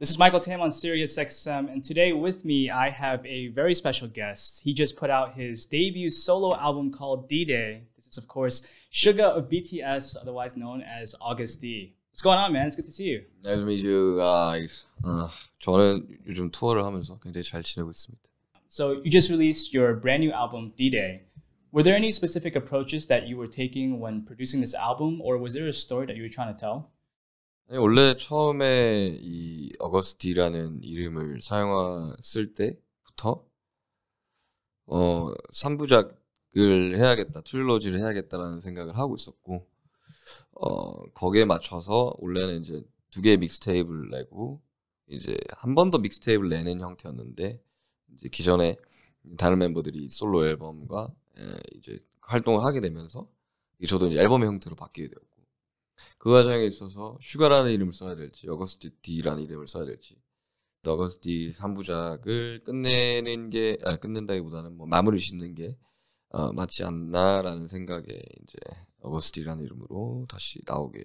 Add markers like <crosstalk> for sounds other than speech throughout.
This is Michael Tam on SiriusXM, and today with me I have a very special guest. He just put out his debut solo album called D-Day. This is, of course, Sugar of BTS, otherwise known as August D. What's going on, man? It's good to see you. Nice to meet you guys. Uh, 저는 요즘 투어를 하면서 굉장히 잘 지내고 있습니다. So you just released your brand new album, D-Day. Were there any specific approaches that you were taking when producing this album, or was there a story that you were trying to tell? 아니, 원래 처음에 이 어거스티라는 이름을 사용했을 때부터 어삼부작을 해야겠다, 트릴로지를 해야겠다라는 생각을 하고 있었고 어 거기에 맞춰서 원래는 이제 두 개의 믹스테이블 내고 이제 한 번 더 믹스테이블 내는 형태였는데 이제 기존에 다른 멤버들이 솔로 앨범과 이제 활동을 하게 되면서 저도 이제 앨범의 형태로 바뀌게 되고 그 과정에 있어서 슈가라는 이름을 써야 될지 어거스티 D라는 이름을 써야 될지 어거스티 3부작을 끝내는 게 아, 끝낸다기보다는 뭐 마무리 짓는 게 어, 맞지 않나라는 생각에 이제 어거스티라는 이름으로 다시 나오게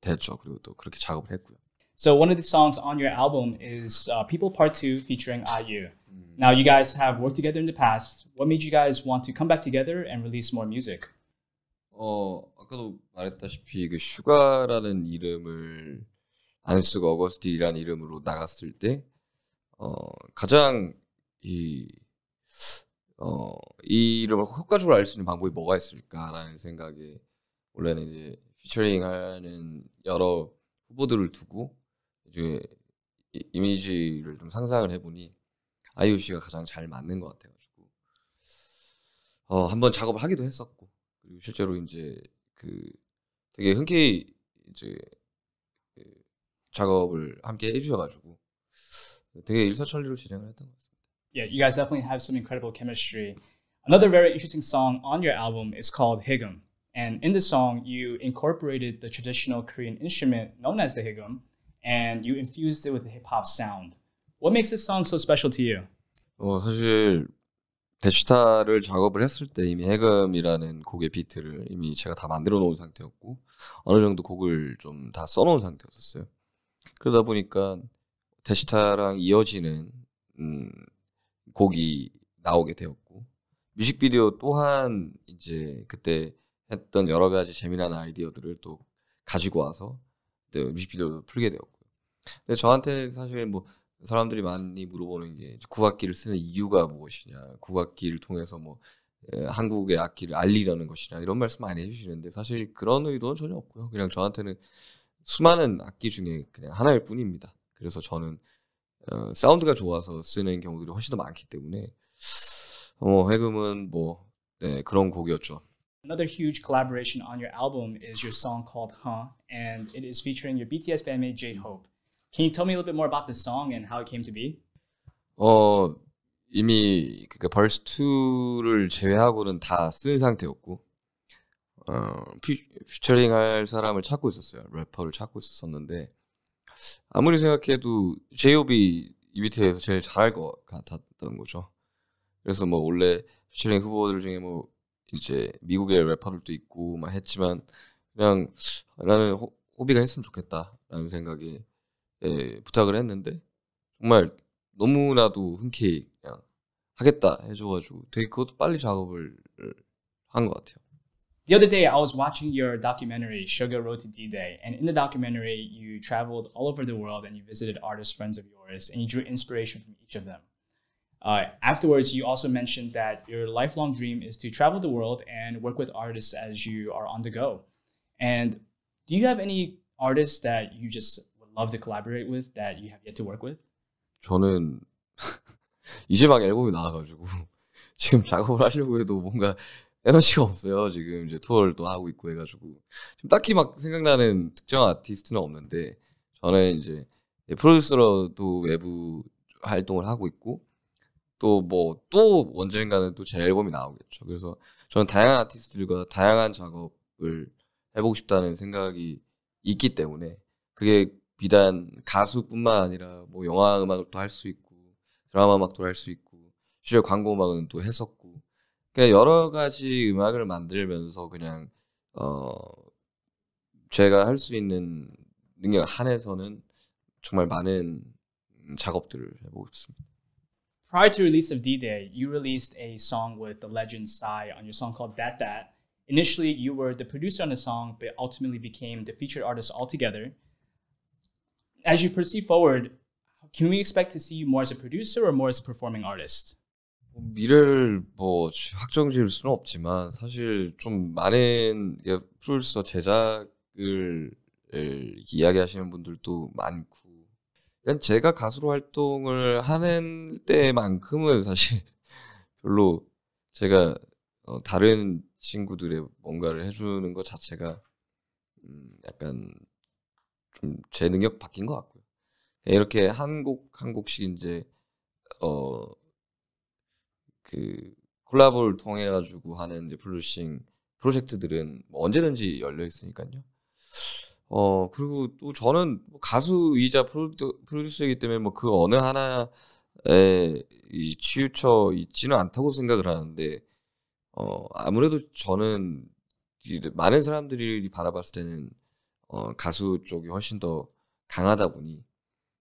됐죠. 그리고 또 그렇게 작업을 했고요. So one of the songs on your album is uh, People Part 2 featuring IU. Now you guys have worked together in the past. What made you guys want to come back together and release more music? 어 아까도 말했다시피 그 슈가라는 이름을 안 쓰고 어거스틴이라는 이름으로 나갔을 때 어, 가장 이 어, 이 이름을 효과적으로 알 수 있는 방법이 뭐가 있을까라는 생각에 원래는 이제 피처링하는 여러 후보들을 두고 이제 이미지를 좀 상상을 해보니 아이 o 씨가 가장 잘 맞는 것 같아가지고 어, 한번 작업을 하기도 했었고 그리고 실제로 이제 그 되게 흔쾌히 이제 작업을 함께 해주셔가지고 되게 일사천리로 진행을 했던 것 같습니다. Yeah, you guys definitely have some incredible chemistry. Another very interesting song on your album is called Higum. And in this song, you incorporated the traditional Korean instrument known as the higum, and you infused it with a hip hop sound. What makes this song so special to you? 어 사실 데슈타를 작업을 했을 때 이미 해금이라는 곡의 비트를 이미 제가 다 만들어 놓은 상태였고 어느 정도 곡을 좀 다 써놓은 상태였었어요. 그러다 보니까 데슈타랑 이어지는 음, 곡이 나오게 되었고 뮤직비디오 또한 이제 그때 했던 여러 가지 재미난 아이디어들을 또 가지고 와서 네, 뮤직비디오도 풀게 되었고요. 근데 저한테 사실 뭐 사람들이 많이 물어보는 게 국악기를 쓰는 이유가 무엇이냐, 국악기를 통해서 뭐 예, 한국의 악기를 알리려는 것이냐 이런 말씀 많이 해주시는데 사실 그런 의도는 전혀 없고요. 그냥 저한테는 수많은 악기 중에 그냥 하나일 뿐입니다. 그래서 저는 어, 사운드가 좋아서 쓰는 경우들이 훨씬 더 많기 때문에 어, 해금은 뭐 네, 그런 곡이었죠. Another huge collaboration on your album is your song called Huh, and it is featuring your BTS bandmate Jade Hope. Can you tell me a little bit more about this song and how it came to be? 어 이미 그니까 벌스 2를 제외하고는 다 쓴 상태였고 어 피, 퓨처링할 사람을 찾고 있었어요 래퍼를 찾고 있었는데 아무리 생각해도 제이홉이 이 비트에서 제일 잘할 것 같았던 거죠. 그래서 뭐 원래 퓨처링 후보들 중에 뭐 이제 미국의 래퍼들도 있고 막 했지만 그냥 나는 호, 비가 했으면 좋겠다라는 생각이 예, 부탁을 했는데 정말 너무나도 흔쾌히 그냥 하겠다 해줘가지고 되게 그것도 빨리 작업을 같아요. The other day, I was watching your documentary, Sugar Road to D-Day. And in the documentary, you traveled all over the world and you visited artist friends of yours and you drew inspiration from each of them. Uh, afterwards, you also mentioned that your lifelong dream is to travel the world and work with artists as you are on the go. And do you have any artists that you just love to collaborate with that you have yet to work with? 저는 <laughs> 이제 막 앨범이 나와가지고 <laughs> 지금 작업을 하려고 해도 뭔가 에너지가 없어요. 지금 이제 투어를 또 하고 있고 해가지고 지금 딱히 막 생각나는 특정 아티스트는 없는데 저는 이제 예, 프로듀서로도 외부 활동을 하고 있고 또 뭐또 뭐 언젠가는 또 제 앨범이 나오겠죠. 그래서 저는 다양한 아티스트들과 다양한 작업을 해보고 싶다는 생각이 있기 때문에 그게 비단 가수뿐만 아니라 뭐 영화 음악을 또할수 있고 드라마 음악도 할 수 있고 실제 광고 음악은 또 했었고 그러니까 여러 가지 음악을 만들면서 그냥 어 제가 할 수 있는 능력 한에서는 정말 많은 작업들을 해보고 있습니다. Prior to release of D-Day, you released a song with the legend Psy on your song called That That. Initially, you were the producer on the song, but ultimately became the featured artist altogether. as you proceed forward, can we expect to see you more as a producer or more as a performing artist? 미래를 뭐 확정 지을 수는 없지만 사실 좀 많은 프로듀서 제작을 이야기하시는 분들도 많고 그냥 제가 가수로 활동을 하는 때만큼은 사실 별로 제가 다른 친구들의 뭔가를 해주는 것 자체가 약간 좀제 능력 바뀐 것 같고요. 이렇게 한곡 한 곡씩 이제 어 그 콜라보를 통해 가지고 하는 이제 플루싱 프로젝트들은 뭐 언제든지 열려 있으니까요. 어 그리고 또 저는 뭐 가수이자 프로듀, 프로듀서이기 때문에 뭐 그 어느 하나에 이 치우쳐 있지는 않다고 생각을 하는데 어 아무래도 저는 많은 사람들이 바라봤을 때는 어, 가수 쪽이 훨씬 더 강하다 보니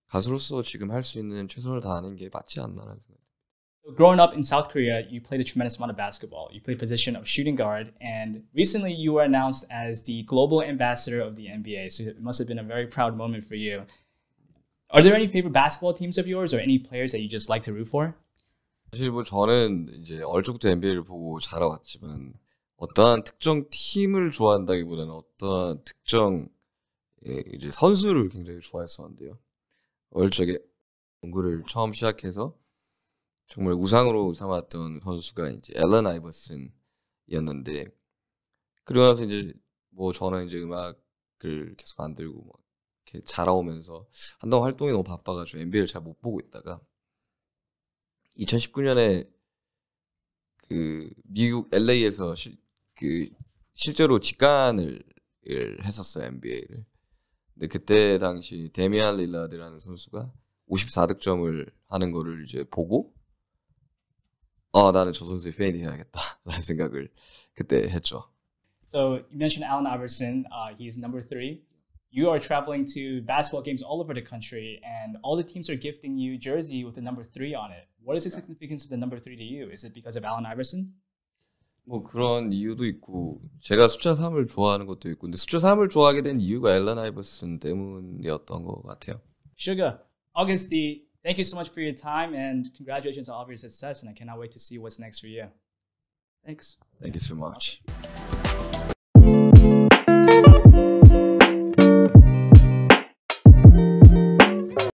가수로서 지금 할 수 있는 최선을 다하는 게 맞지 않나라는 생각. Growing up in South Korea, you played a tremendous amount of basketball. You played position of shooting guard, and recently you were announced as the global ambassador of the NBA. So it must have been a very proud moment for you. Are there any favorite basketball teams of yours, or any players that you just like to root for? 사실 뭐 저는 이제 어릴 적부터 NBA를 보고 자라왔지만 어떠한 특정 팀을 좋아한다기보다는 어떠한 특정 예, 이제 선수를 굉장히 좋아했었는데요. 어릴 적에 농구를 처음 시작해서 정말 우상으로 삼았던 선수가 이제 앨런 아이버슨이었는데 그리고 나서 이제 뭐 저는 이제 음악을 계속 만들고 뭐 이렇게 자라오면서 한동안 활동이 너무 바빠가지고 NBA를 잘 못 보고 있다가 2019년에 그 미국 LA에서 시, 그 실제로 직관을 했었어요 NBA를 근데 그때 당시 데미안 릴라드라는 선수가 54득점을 하는 거를 이제 보고 아 나는 저 선수의 팬이 해야겠다라는 생각을 그때 했죠. So you mentioned Allen Iverson. Uh, he's number three. You are traveling to basketball games all over the country, and all the teams are gifting you jersey with the number three on it. What is the significance of the number three to you? Is it because of Allen Iverson? 뭐 그런 이유도 있고 제가 숫자 3을 좋아하는 것도 있고 근데 숫자 3을 좋아하게 된 이유가 앨런 아이버슨 때문이었던 것 같아요. Sugar, August D, thank you so much for your time and congratulations on all of your success and I cannot wait to see what's next for you. Thanks. Thank you so much.